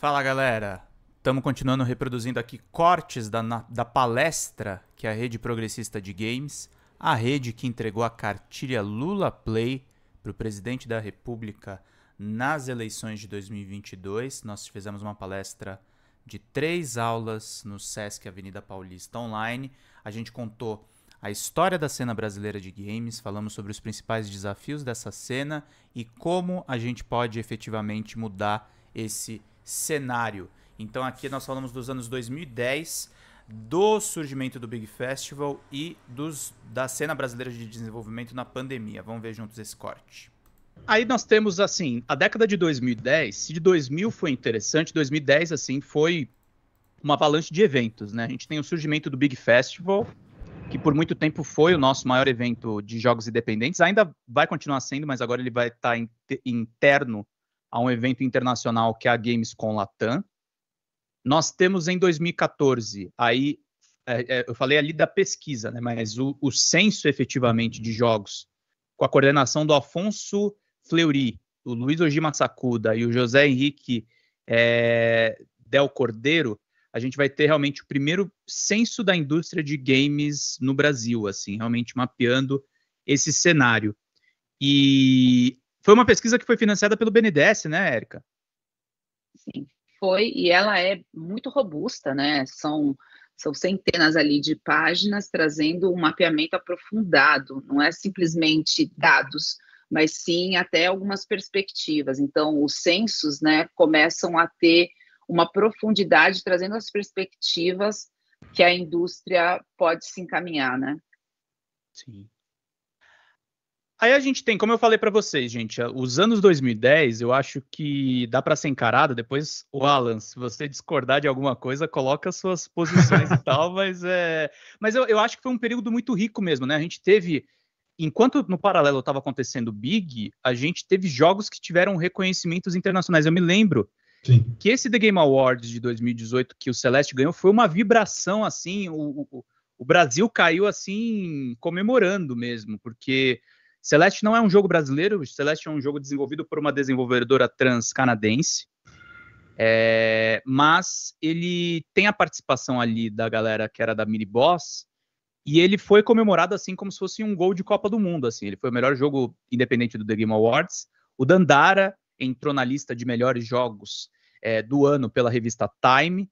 Fala galera, estamos continuando reproduzindo aqui cortes da, na, da palestra que a rede progressista de games, a rede que entregou a cartilha Lula Play para o presidente da República nas eleições de 2022. Nós fizemos uma palestra de três aulas no SESC Avenida Paulista Online. A gente contou a história da cena brasileira de games, falamos sobre os principais desafios dessa cena e como a gente pode efetivamente mudar esse cenário. Então aqui nós falamos dos anos 2010, do surgimento do Big Festival e dos, da cena brasileira de desenvolvimento na pandemia. Vamos ver juntos esse corte. Aí nós temos assim, a década de 2010, se de 2000 foi interessante, 2010 assim foi uma avalanche de eventos, né? A gente tem o surgimento do Big Festival, que por muito tempo foi o nosso maior evento de jogos independentes, ainda vai continuar sendo, mas agora ele vai tá estar interno a um evento internacional que é a Gamescom Latam. Nós temos em 2014, aí é, é, eu falei ali da pesquisa, né, mas o, o censo efetivamente de jogos, com a coordenação do Afonso Fleury, o Luiz Ojima Sakuda e o José Henrique é, Del Cordeiro, a gente vai ter realmente o primeiro censo da indústria de games no Brasil, assim, realmente mapeando esse cenário. E foi uma pesquisa que foi financiada pelo BNDES, né, Érica? Sim, foi, e ela é muito robusta, né? São, são centenas ali de páginas trazendo um mapeamento aprofundado, não é simplesmente dados, mas sim até algumas perspectivas. Então, os censos né, começam a ter uma profundidade, trazendo as perspectivas que a indústria pode se encaminhar, né? Sim. Aí a gente tem, como eu falei para vocês, gente, os anos 2010, eu acho que dá para ser encarado. Depois, o Alan, se você discordar de alguma coisa, coloca suas posições e tal, mas é, mas eu, eu acho que foi um período muito rico mesmo, né? A gente teve, enquanto no paralelo estava acontecendo o Big, a gente teve jogos que tiveram reconhecimentos internacionais. Eu me lembro Sim. que esse The Game Awards de 2018 que o Celeste ganhou foi uma vibração assim, o, o, o Brasil caiu assim comemorando mesmo, porque Celeste não é um jogo brasileiro, Celeste é um jogo desenvolvido por uma desenvolvedora trans canadense, é, mas ele tem a participação ali da galera que era da Mini Boss, e ele foi comemorado assim como se fosse um gol de Copa do Mundo, assim, ele foi o melhor jogo independente do The Game Awards. O Dandara entrou na lista de melhores jogos é, do ano pela revista Time,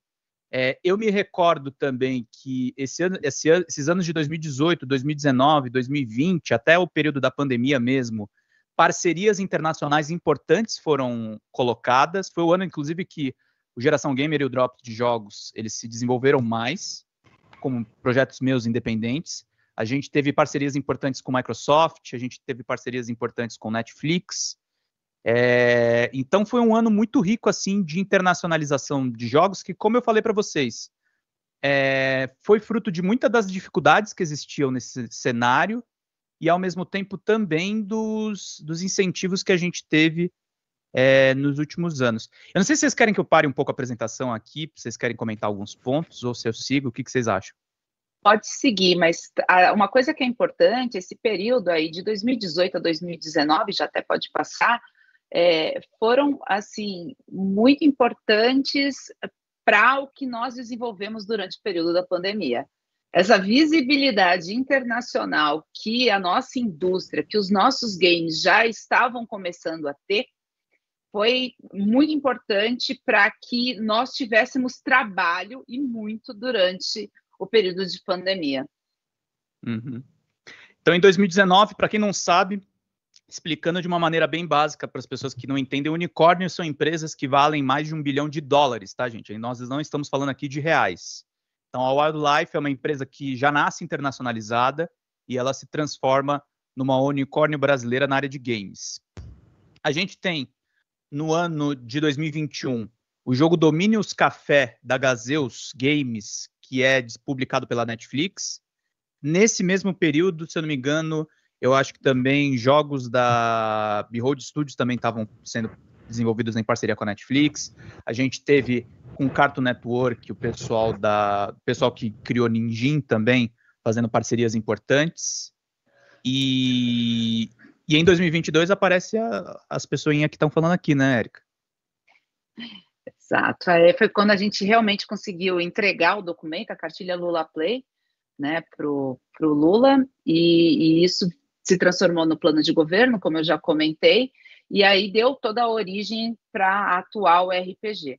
é, eu me recordo também que esse ano, esse ano, esses anos de 2018, 2019, 2020, até o período da pandemia mesmo, parcerias internacionais importantes foram colocadas. Foi o ano, inclusive, que o Geração Gamer e o Drop de Jogos eles se desenvolveram mais como projetos meus independentes. A gente teve parcerias importantes com Microsoft, a gente teve parcerias importantes com Netflix, é, então foi um ano muito rico assim de internacionalização de jogos que, como eu falei para vocês, é, foi fruto de muitas das dificuldades que existiam nesse cenário e ao mesmo tempo também dos, dos incentivos que a gente teve é, nos últimos anos. Eu não sei se vocês querem que eu pare um pouco a apresentação aqui, se vocês querem comentar alguns pontos ou se eu sigo, o que, que vocês acham? Pode seguir, mas ah, uma coisa que é importante, esse período aí de 2018 a 2019, já até pode passar, é, foram assim muito importantes para o que nós desenvolvemos durante o período da pandemia. Essa visibilidade internacional que a nossa indústria, que os nossos games já estavam começando a ter, foi muito importante para que nós tivéssemos trabalho e muito durante o período de pandemia. Uhum. Então, em 2019, para quem não sabe, explicando de uma maneira bem básica para as pessoas que não entendem, unicórnios são empresas que valem mais de um bilhão de dólares, tá, gente? E nós não estamos falando aqui de reais. Então, a Wildlife é uma empresa que já nasce internacionalizada e ela se transforma numa unicórnio brasileira na área de games. A gente tem, no ano de 2021, o jogo Domínios Café, da Gazeus Games, que é publicado pela Netflix. Nesse mesmo período, se eu não me engano, eu acho que também jogos da Behold Studios também estavam sendo desenvolvidos em parceria com a Netflix. A gente teve com Cartoon Network o pessoal da o pessoal que criou Ninjin também fazendo parcerias importantes. E, e em 2022 aparece a, as pessoinhas que estão falando aqui, né, Érica? Exato. Aí é, foi quando a gente realmente conseguiu entregar o documento, a cartilha Lula Play, né, pro, pro Lula, e, e isso se transformou no plano de governo, como eu já comentei, e aí deu toda a origem para a atual RPG.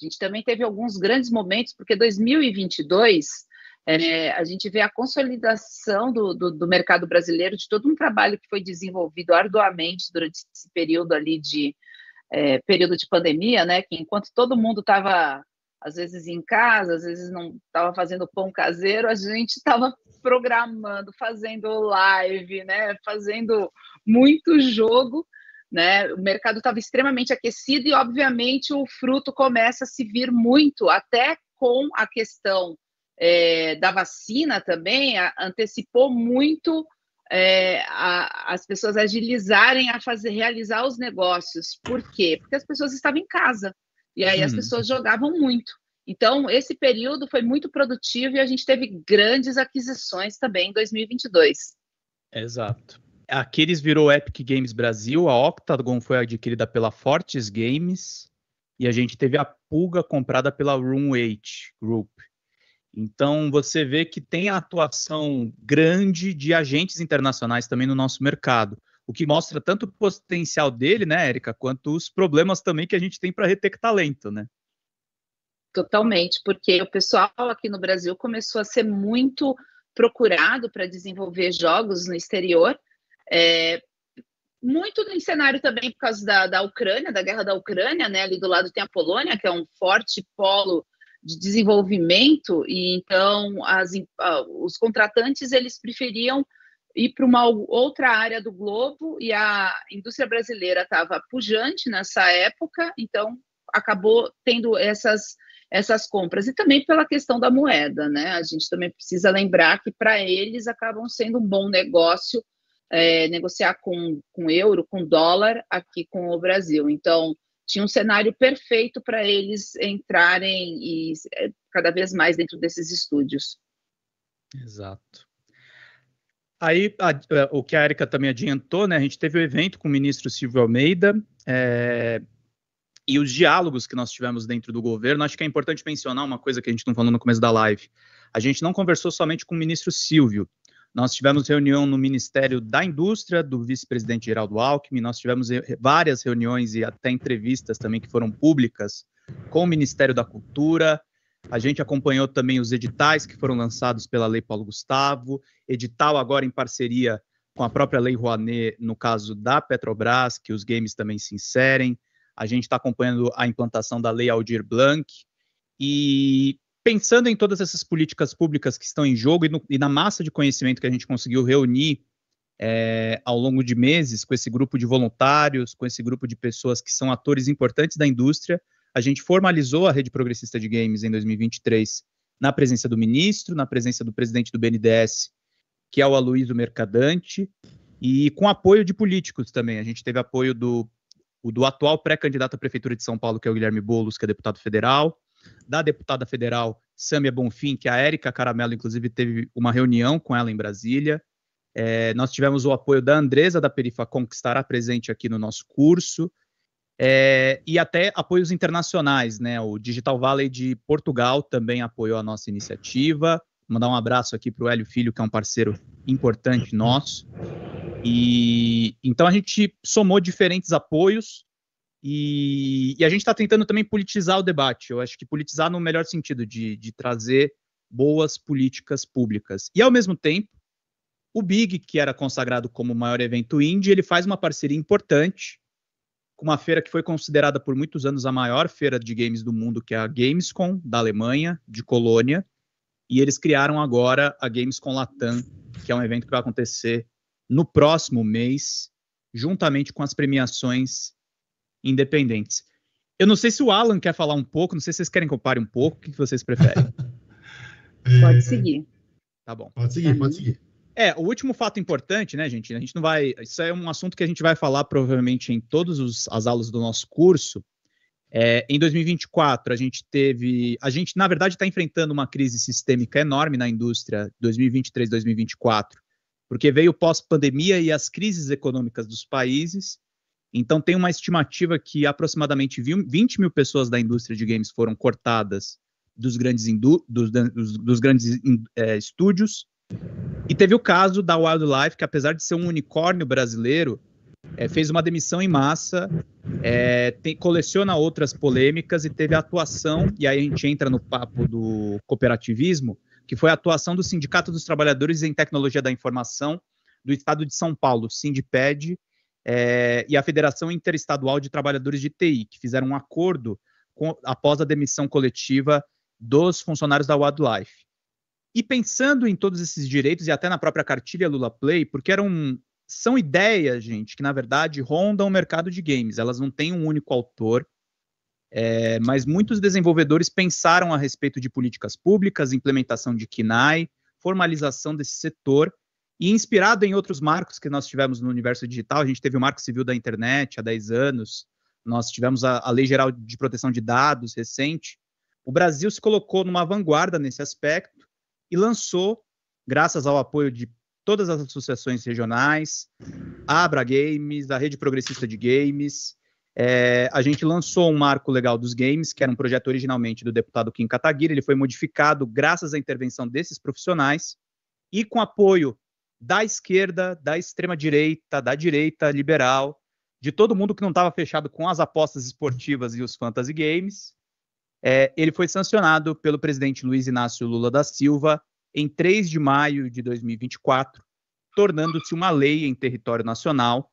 A gente também teve alguns grandes momentos, porque 2022 é, a gente vê a consolidação do, do, do, mercado brasileiro, de todo um trabalho que foi desenvolvido arduamente durante esse período ali de é, período de pandemia, né? Que enquanto todo mundo estava às vezes em casa, às vezes não estava fazendo pão caseiro, a gente estava programando, fazendo live, né, fazendo muito jogo, né? O mercado estava extremamente aquecido e obviamente o fruto começa a se vir muito, até com a questão é, da vacina também a, antecipou muito é, a, as pessoas agilizarem a fazer realizar os negócios. Por quê? Porque as pessoas estavam em casa. E aí hum. as uhum. pessoas jogavam muito. Então, esse período foi muito produtivo e a gente teve grandes aquisições também em 2022. Exato. Aqui eles virou Epic Games Brasil, a Octagon foi adquirida pela Fortes Games e a gente teve a Pulga comprada pela Room 8 Group. Então, você vê que tem a atuação grande de agentes internacionais também no nosso mercado o que mostra tanto o potencial dele, né, Érica, quanto os problemas também que a gente tem para reter talento, tá né? Totalmente, porque o pessoal aqui no Brasil começou a ser muito procurado para desenvolver jogos no exterior, é, muito no cenário também por causa da, da Ucrânia, da guerra da Ucrânia, né? Ali do lado tem a Polônia, que é um forte polo de desenvolvimento, e então as, os contratantes eles preferiam ir para uma outra área do globo e a indústria brasileira estava pujante nessa época, então acabou tendo essas essas compras e também pela questão da moeda, né? A gente também precisa lembrar que para eles acabam sendo um bom negócio é, negociar com, com euro, com dólar aqui com o Brasil. Então tinha um cenário perfeito para eles entrarem e é, cada vez mais dentro desses estúdios. Exato. Aí, a, é, o que a Erika também adiantou, né? A gente teve o um evento com o ministro Silvio Almeida é, e os diálogos que nós tivemos dentro do governo. Acho que é importante mencionar uma coisa que a gente não falou no começo da live. A gente não conversou somente com o ministro Silvio. Nós tivemos reunião no Ministério da Indústria, do vice-presidente Geraldo Alckmin, nós tivemos várias reuniões e até entrevistas também que foram públicas com o Ministério da Cultura, a gente acompanhou também os editais que foram lançados pela Lei Paulo Gustavo, edital agora em parceria com a própria Lei Rouanet, no caso da Petrobras, que os games também se inserem. A gente está acompanhando a implantação da Lei Aldir Blanc. E pensando em todas essas políticas públicas que estão em jogo e, no, e na massa de conhecimento que a gente conseguiu reunir é, ao longo de meses com esse grupo de voluntários, com esse grupo de pessoas que são atores importantes da indústria, a gente formalizou a rede progressista de games em 2023 na presença do ministro, na presença do presidente do BNDES, que é o Aloysio Mercadante, e com apoio de políticos também. A gente teve apoio do, do atual pré-candidato à Prefeitura de São Paulo, que é o Guilherme Boulos, que é deputado federal, da deputada federal Sâmia Bonfim, que a Érica Caramelo, inclusive, teve uma reunião com ela em Brasília. É, nós tivemos o apoio da Andresa da Perifa Conquistará presente aqui no nosso curso, é, e até apoios internacionais, né? O Digital Valley de Portugal também apoiou a nossa iniciativa. Mandar um abraço aqui para o Hélio Filho, que é um parceiro importante nosso. E então a gente somou diferentes apoios e, e a gente está tentando também politizar o debate. Eu acho que politizar no melhor sentido de, de trazer boas políticas públicas. E ao mesmo tempo, o Big, que era consagrado como o maior evento indie, ele faz uma parceria importante com uma feira que foi considerada por muitos anos a maior feira de games do mundo, que é a Gamescom, da Alemanha, de Colônia. E eles criaram agora a Gamescom Latam, que é um evento que vai acontecer no próximo mês, juntamente com as premiações independentes. Eu não sei se o Alan quer falar um pouco, não sei se vocês querem compare um pouco, o que vocês preferem? É. Pode seguir. Tá bom. Pode seguir, pode uhum. seguir. É, o último fato importante, né, gente? A gente não vai. Isso é um assunto que a gente vai falar provavelmente em todas as aulas do nosso curso. É, em 2024, a gente teve. A gente, na verdade, está enfrentando uma crise sistêmica enorme na indústria 2023, 2024, porque veio pós-pandemia e as crises econômicas dos países. Então, tem uma estimativa que aproximadamente 20 mil pessoas da indústria de games foram cortadas dos grandes, dos, dos, dos grandes é, estúdios. E teve o caso da Wildlife, que apesar de ser um unicórnio brasileiro, é, fez uma demissão em massa, é, tem, coleciona outras polêmicas e teve a atuação, e aí a gente entra no papo do cooperativismo, que foi a atuação do Sindicato dos Trabalhadores em Tecnologia da Informação do Estado de São Paulo, Sindiped, é, e a Federação Interestadual de Trabalhadores de TI, que fizeram um acordo com, após a demissão coletiva dos funcionários da Wildlife. E pensando em todos esses direitos e até na própria cartilha Lula Play, porque eram são ideias, gente, que na verdade rondam o mercado de games. Elas não têm um único autor, é, mas muitos desenvolvedores pensaram a respeito de políticas públicas, implementação de KINAI, formalização desse setor, e inspirado em outros marcos que nós tivemos no universo digital, a gente teve o Marco Civil da Internet há 10 anos, nós tivemos a, a Lei Geral de Proteção de Dados recente. O Brasil se colocou numa vanguarda nesse aspecto e lançou, graças ao apoio de todas as associações regionais, a Abra Games, a Rede Progressista de Games. É, a gente lançou um marco legal dos games, que era um projeto originalmente do deputado Kim Kataguiri, ele foi modificado graças à intervenção desses profissionais e com apoio da esquerda, da extrema direita, da direita liberal, de todo mundo que não estava fechado com as apostas esportivas e os fantasy games. É, ele foi sancionado pelo presidente Luiz Inácio Lula da Silva em 3 de maio de 2024, tornando-se uma lei em território nacional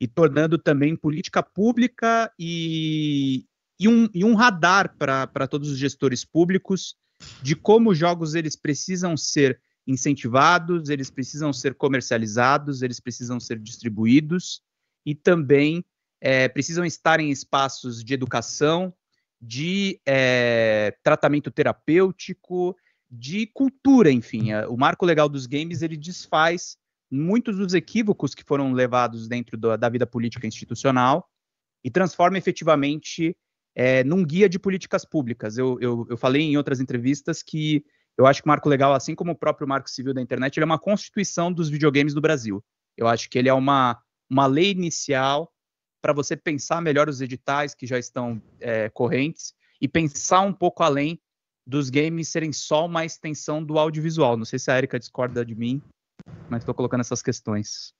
e tornando também política pública e, e, um, e um, radar para todos os gestores públicos de como os jogos eles precisam ser incentivados, eles precisam ser comercializados, eles precisam ser distribuídos e também é, precisam estar em espaços de educação, de é, tratamento terapêutico, de cultura, enfim. É, o marco legal dos games ele desfaz muitos dos equívocos que foram levados dentro do, da vida política institucional e transforma efetivamente é, num guia de políticas públicas. Eu, eu, eu, falei em outras entrevistas que eu acho que o Marco Legal, assim como o próprio Marco Civil da Internet, ele é uma constituição dos videogames do Brasil. Eu acho que ele é uma, uma lei inicial para você pensar melhor os editais que já estão é, correntes e pensar um pouco além dos games serem só uma extensão do audiovisual. Não sei se a Erika discorda de mim, mas estou colocando essas questões.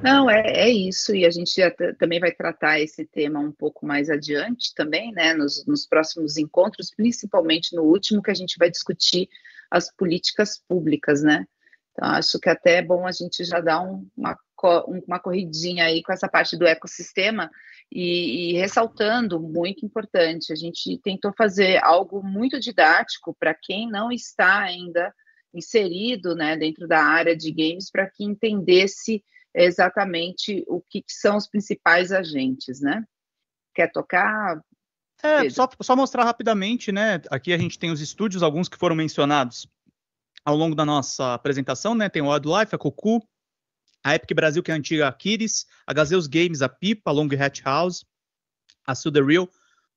Não, é, é isso, e a gente também vai tratar esse tema um pouco mais adiante também, né, nos, nos próximos encontros, principalmente no último, que a gente vai discutir as políticas públicas, né, então, acho que até é bom a gente já dar um, uma uma corridinha aí com essa parte do ecossistema e, e ressaltando muito importante, a gente tentou fazer algo muito didático para quem não está ainda inserido né, dentro da área de games para que entendesse exatamente o que, que, são os principais agentes, né? Quer tocar? É, só, só mostrar rapidamente, né? Aqui a gente tem os estúdios, alguns que foram mencionados ao longo da nossa apresentação, né? Tem o Wildlife, a Cocu, a Epic Brasil, que é a antiga Aquiles, a Gazeus Games, a Pipa, a Long Hat House, a Suda Real,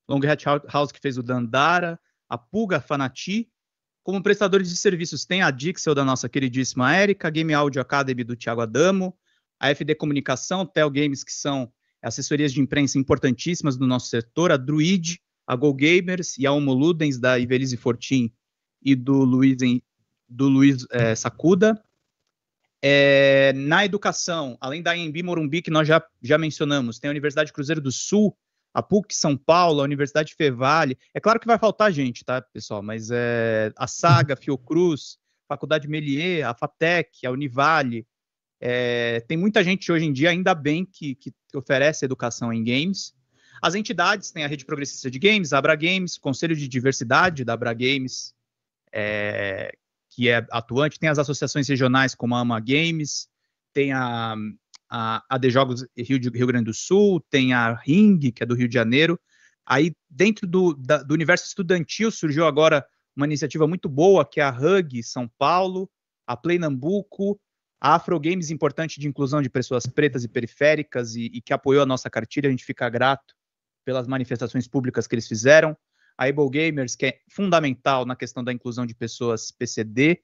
Long Hat House que fez o Dandara, a Puga, a Fanati. Como prestadores de serviços, tem a Dixel da nossa queridíssima Érica, a Game Audio Academy do Thiago Adamo, a FD Comunicação, Tel Games, que são assessorias de imprensa importantíssimas do nosso setor, a Druid, a Go Gamers e a Homo Ludens, da Ivelise Fortin e do Luiz, do Luiz é, Sacuda, é, na educação, além da Embi, Morumbi, que nós já, já mencionamos, tem a Universidade Cruzeiro do Sul, a PUC São Paulo, a Universidade Fevale. É claro que vai faltar gente, tá, pessoal? Mas é, a Saga, Fiocruz, Faculdade Melier, a FATEC, a Univale. É, tem muita gente hoje em dia, ainda bem, que, que oferece educação em games. As entidades têm a Rede Progressista de Games, a Abra Games, Conselho de Diversidade da Abra Games, é, que é atuante, tem as associações regionais como a AMA Games, tem a, a, a de Jogos Rio, de, Rio Grande do Sul, tem a Ring, que é do Rio de Janeiro. Aí, dentro do, da, do universo estudantil, surgiu agora uma iniciativa muito boa, que é a Hug São Paulo, a Play Nambuco, a Afro Games, importante de inclusão de pessoas pretas e periféricas, e, e que apoiou a nossa cartilha, a gente fica grato pelas manifestações públicas que eles fizeram a Able Gamers, que é fundamental na questão da inclusão de pessoas PCD,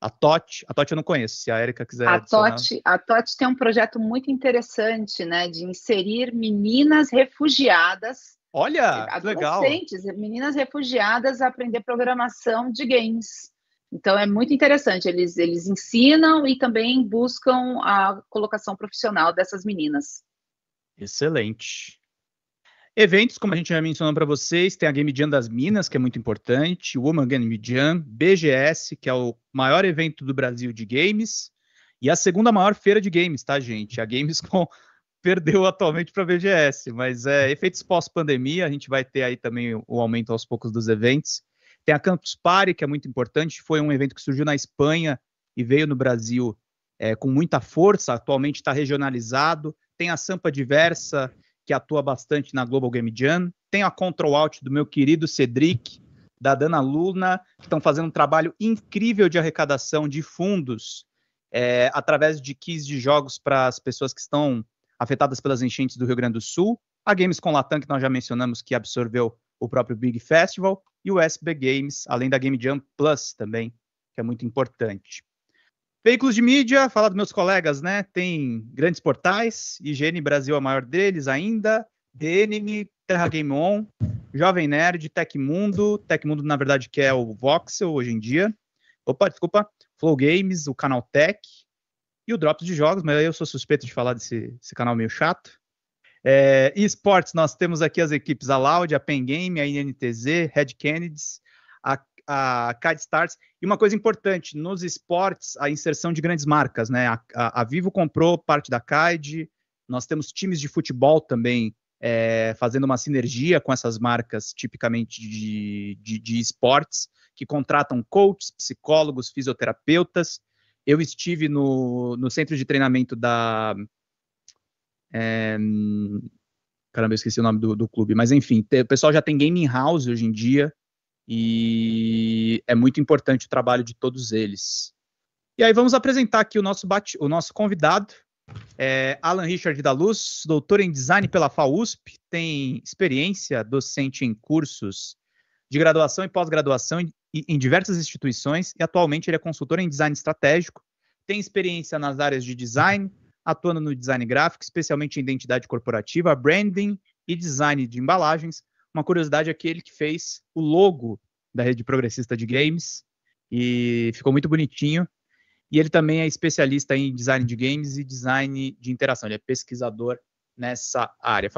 a TOT, a TOT eu não conheço, se a Erika quiser a TOT, a TOT tem um projeto muito interessante, né, de inserir meninas refugiadas Olha, adolescentes, legal. meninas refugiadas a aprender programação de games. Então é muito interessante, eles, eles ensinam e também buscam a colocação profissional dessas meninas. Excelente. Eventos, como a gente já mencionou para vocês, tem a Game Jam das Minas, que é muito importante, Woman Game Jam, BGS, que é o maior evento do Brasil de games, e a segunda maior feira de games, tá, gente? A Gamescom perdeu atualmente para a BGS, mas é, efeitos pós-pandemia, a gente vai ter aí também o aumento aos poucos dos eventos. Tem a Campus Party, que é muito importante, foi um evento que surgiu na Espanha e veio no Brasil é, com muita força, atualmente está regionalizado. Tem a Sampa Diversa, que atua bastante na Global Game Jam. Tenho a Control Alt do meu querido Cedric, da Dana Luna, que estão fazendo um trabalho incrível de arrecadação de fundos é, através de keys de jogos para as pessoas que estão afetadas pelas enchentes do Rio Grande do Sul. A Games com Latam, que nós já mencionamos, que absorveu o próprio Big Festival, e o SB Games, além da Game Jam Plus também, que é muito importante. Veículos de mídia, falar dos meus colegas, né? Tem grandes portais, Higiene Brasil é a maior deles ainda, DNM, Terra Game On, Jovem Nerd, Tecmundo, Tecmundo na verdade que é o Voxel hoje em dia. Opa, desculpa, Flow Games, o Canal Tech e o Drops de Jogos, mas eu sou suspeito de falar desse canal meio chato. É, esportes, nós temos aqui as equipes, a Loud, a Pen Game, a INTZ, Red Kennedys, a a Stars E uma coisa importante, nos esportes, a inserção de grandes marcas, né? A, a, a Vivo comprou parte da Cad, nós temos times de futebol também é, fazendo uma sinergia com essas marcas tipicamente de, de, de esportes, que contratam coaches, psicólogos, fisioterapeutas. Eu estive no, no centro de treinamento da. É, caramba, eu esqueci o nome do, do clube, mas enfim, te, o pessoal já tem gaming house hoje em dia, e é muito importante o trabalho de todos eles. E aí vamos apresentar aqui o nosso, bate, o nosso convidado, é Alan Richard da Luz, doutor em design pela FAUSP, tem experiência docente em cursos de graduação e pós-graduação em, em diversas instituições e atualmente ele é consultor em design estratégico, tem experiência nas áreas de design, atuando no design gráfico, especialmente em identidade corporativa, branding e design de embalagens, uma curiosidade é que ele que fez o logo da rede progressista de games e ficou muito bonitinho. E ele também é especialista em design de games e design de interação. Ele é pesquisador nessa área.